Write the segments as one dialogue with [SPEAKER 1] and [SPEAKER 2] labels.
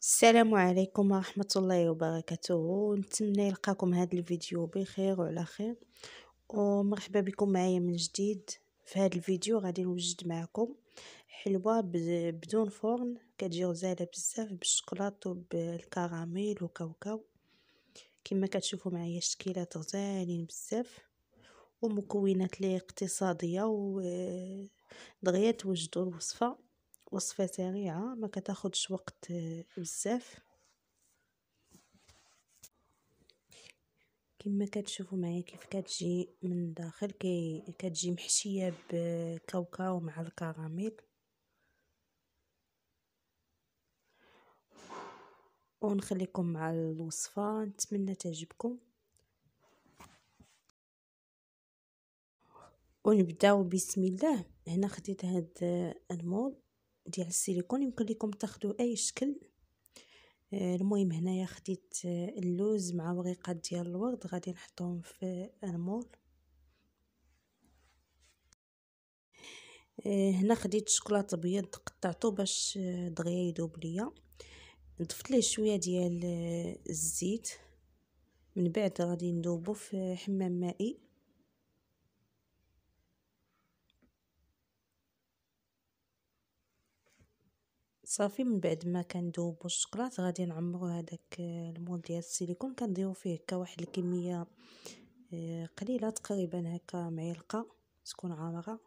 [SPEAKER 1] السلام عليكم ورحمة الله وبركاته نتمنى يلقاكم هذا الفيديو بخير وعلى خير ومرحبا بكم معايا من جديد في هذا الفيديو غادي نوجد معكم حلوه بدون فرن كتجي غزاله بزاف بالشوكولاتة وبالكراميل وكاوكاو كما كتشوفوا معايا الشكيلات غزالين بزاف ومكونات لي اقتصاديه دغيا توجدوا الوصفه وصفه سريعه ما كتاخذش وقت بزاف كما كتشوفوا معايا كيف كتجي من الداخل كي كتجي محشيه بكاوكاو مع الكراميل ونخليكم مع الوصفه نتمنى تعجبكم ونبداو بسم الله هنا خديت هاد المول ديال السيليكون يمكن لكم تاخدو اي شكل آه، المهم هنايا خديت آه، اللوز مع ورقات ديال الورد غادي نحطهم في المول آه، هنا خديت شوكولاط ابيض قطعته باش دغيا يذوب ليا نضفت ليه شويه ديال آه، الزيت من بعد غادي نذوبو في حمام مائي صافي من بعد ما كندوبو الشكلاط غادي نعمرو هذاك آه، المول ديال السيليكون كنضيفو فيه هكا واحد الكميه آه، قليله تقريبا هكا معلقه تكون عامره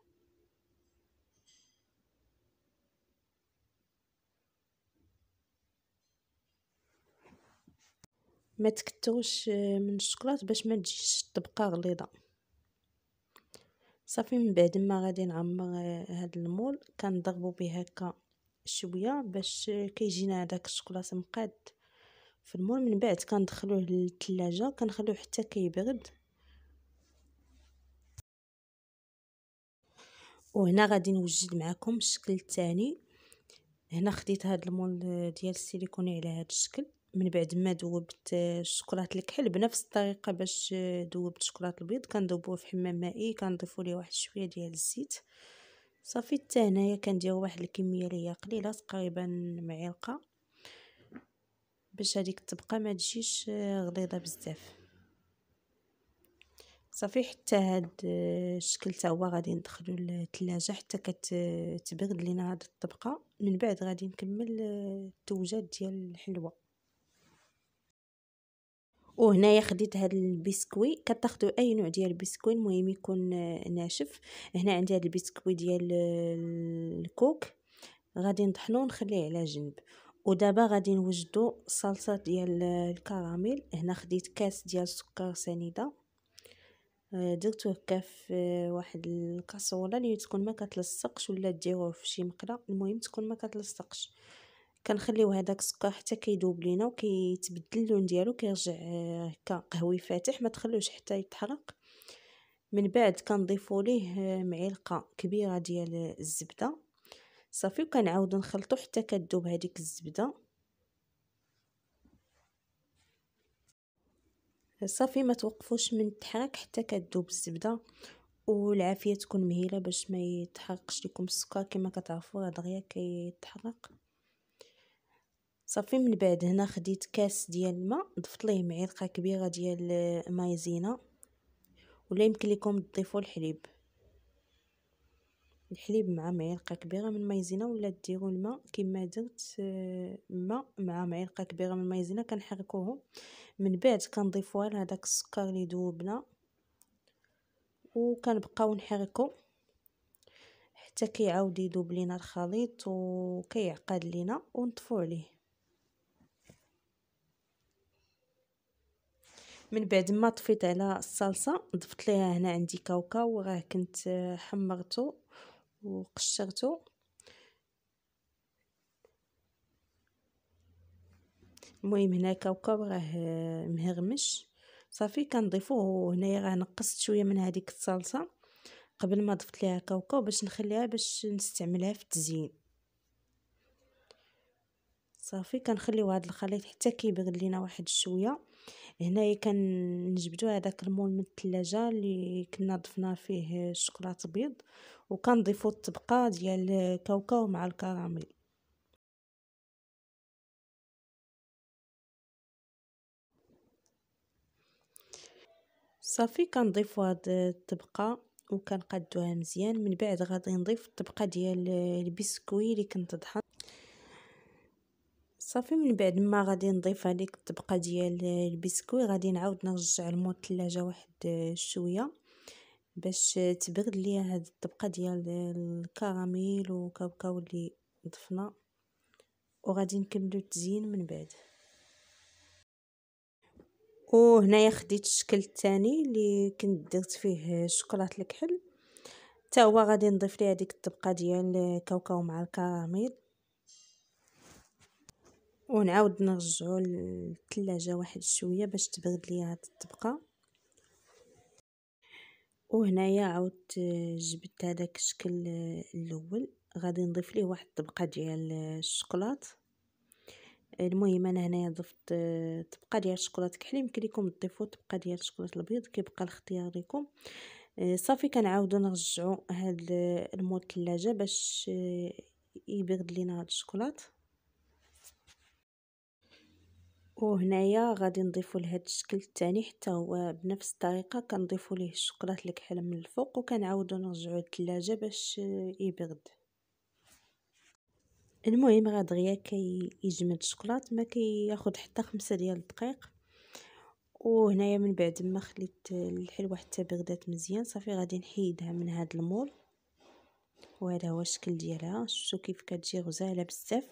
[SPEAKER 1] ما تكتوش آه، من الشكلاط باش ما تجيش الطبقه غليظه صافي من بعد ما غادي نعمر آه، هاد المول كنضربو به هكا شويه باش آه، كيجينا هداك الشكلاط مقاد في المول من بعد كندخلوه للثلاجه كنخليوه حتى كيبرد وهنا غادي نوجد معكم الشكل الثاني هنا خديت هاد المول ديال السيليكوني على هاد الشكل من بعد ما دوبت الشكلاط الكحل بنفس الطريقه باش دوبت الشكلاط البيض كنذوبوه في حمام مائي كنضيفوا ليه واحد شويه ديال الزيت صافي حتى هنايا كندير واحد الكميه اللي هي قليله تقريبا معلقه باش هذيك الطبقه ما تجيش غليظه بزاف صافي حتى هاد الشكل تا هو غادي ندخلو للثلاجه حتى كتبرد لينا هاد الطبقه من بعد غادي نكمل التوجات ديال الحلوه وهنايا خديت هاد البسكوي كتاخذوا اي نوع ديال البسكوي المهم يكون آه، ناشف هنا عندي هاد البسكوي ديال آه، الكوك غادي نطحنوه ونخليه على جنب ودابا غادي نوجدو صلصه ديال آه، الكراميل هنا خديت كاس ديال السكر سنيده درتو هكا في واحد الكاسوله اللي تكون ما كتلصقش ولا ديروه في شي مقله المهم تكون ما كتلصقش كنخليو هذاك السكر حتى كيذوب لينا وكيتبدل اللون ديالو كيرجع هكا آه، قهوي فاتح ما تخلوش حتى يتحرق من بعد كنضيفوا ليه آه، معلقه كبيره ديال الزبده صافي وكنعاودو نخلطو حتى كدوب هذيك الزبده صافي ما توقفوش من التحريك حتى كدوب الزبده والعافيه تكون مهيله باش ما يتحرقش لكم السكر كما كتعرفوا دغيا كيتحرق صافي من بعد هنا خديت كاس ديال الماء ضفت ليه معلقه كبيره ديال آه، مايزينا ولا يمكن لكم تضيفوا الحليب الحليب مع معلقه كبيره من المايزينا ولا ديروا الماء كما درت الماء آه، مع معلقه كبيره من المايزينا كنحركوه من بعد كنضيفوها لهداك السكر اللي ذوبنا وكنبقاو نحركو حتى كيعاود يذوب لينا الخليط وكيعقد لينا ونطفو عليه من بعد ما طفيت على الصلصه ضفت ليها هنا عندي كاوكاو وراه كنت آه، حمرته وقشرته المهم هنا كاوكاو راه آه، مهرمش صافي كنضيفوه هنايا راه نقصت شويه من هذيك الصلصه قبل ما ضفت ليها كاوكاو باش نخليها باش نستعملها في التزيين صافي كنخليو هذا الخليط حتى كيبرد لينا واحد شويه هنايا كنجبدو هذاك المول من الثلاجه اللي كنا ضفنا فيه الشوكولات بيض وكنضيفو الطبقه ديال الكاوكاو مع الكراميل صافي كنضيفو هاد الطبقه وكنقادوها مزيان من بعد غادي نضيف الطبقه ديال البسكوي اللي كنت طحنت صافي من بعد ما غادي نضيف هذيك الطبقه ديال البسكوي غادي نعاود نرجع الماء الثلاجه واحد شويه باش تبرد ليا هاد الطبقه ديال الكراميل وكاوكاو اللي ضفنا وغادي نكملو التزيين من بعد وهنايا خديت الشكل الثاني اللي كنت درت فيه شوكولاط الكحل حتى هو غادي نضيف ليه هذيك الطبقه ديال الكاوكاو مع الكراميل ونعاود نرجعو للثلاجة واحد شوية باش تبرد لي هاد الطبقة وهنايا عاودت جبت هذاك الشكل الاول غادي نضيف ليه واحد الطبقه ديال الشوكولات المهم انا هنايا ضفت طبقه ديال الشوكولات كحل يمكن لكم تضيفوا طبقه ديال الشوكولات الابيض كيبقى لاختياركم صافي كنعاودو نرجعو هاد المول الثلاجه باش يبرد لينا هاد الشوكولات وهنايا غادي نضيفو لهاد الشكل الثاني حتى هو بنفس الطريقه كنضيفو ليه الشكلاط الكحل من الفوق وكنعاودو نرجعو للثلاجه باش يبرد المهم غدغيا كيجمد الشكلاط ما كياخد حتى خمسة ديال الدقائق وهنايا من بعد ما خليت الحلوه حتى بردات مزيان صافي غادي نحيدها من هاد المول وهذا هو الشكل ديالها شفتوا كيف كتجي غزاله بزاف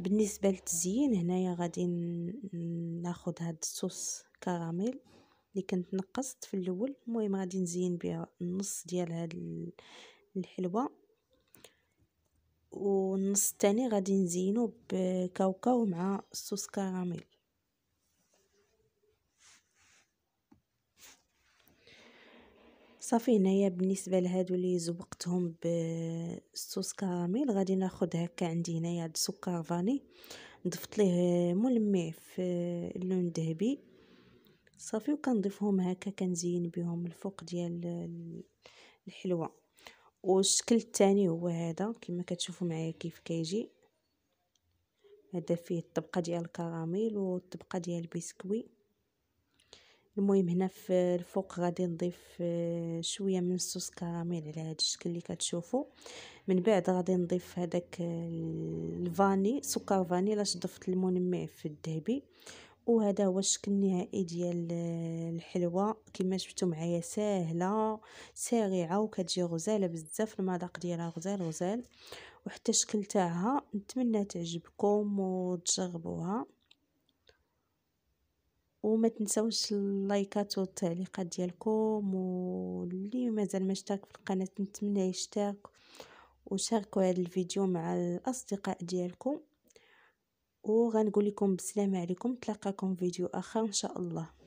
[SPEAKER 1] بالنسبه للتزيين هنايا غادي ناخذ هاد الصوص كراميل اللي كنت نقصت في الاول المهم غادي نزين بها النص ديال هاد الحلوه والنص الثاني غادي نزينو بكاوكاو مع صوص كراميل صافي هنايا بالنسبه لهادو اللي زوقتهم بالصوص كراميل غادي ناخد هكا عندي هنايا سكر فاني ضفت ليه ملمع في اللون الذهبي صافي وكنضيفهم هكا كنزين بهم الفوق ديال الحلوه والشكل الثاني هو هذا كما كتشوفوا معايا كيف كيجي هذا فيه الطبقه ديال الكراميل والطبقه ديال البسكويت المهم هنا في الفوق غادي نضيف آه، شويه من الصوص كراميل على هذا الشكل اللي كتشوفوا من بعد غادي نضيف هذاك آه، الفاني سكر فاني لاش ضفت المنمع في الذهبي وهذا هو الشكل النهائي ديال آه، الحلوه كما شفتوا معايا ساهله سريعه وكتجي غزاله بزاف المذاق ديالها غزال غزال وحتى الشكل تاعها نتمنى تعجبكم وتجربوها وما تنسوش اللايكات والتعليقات ديالكم واللي مازال ما اشترك في القناه نتمنى يشترك وشاركوا هذا الفيديو مع الاصدقاء ديالكم وغنقول لكم بالسلامه عليكم تلقاكم فيديو اخر ان شاء الله